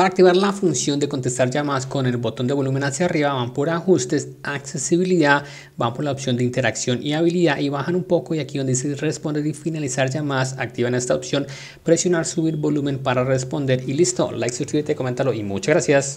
Para activar la función de contestar llamadas con el botón de volumen hacia arriba van por ajustes, accesibilidad, van por la opción de interacción y habilidad y bajan un poco y aquí donde dice responder y finalizar llamadas activan esta opción, presionar subir volumen para responder y listo, like, suscríbete, coméntalo y muchas gracias.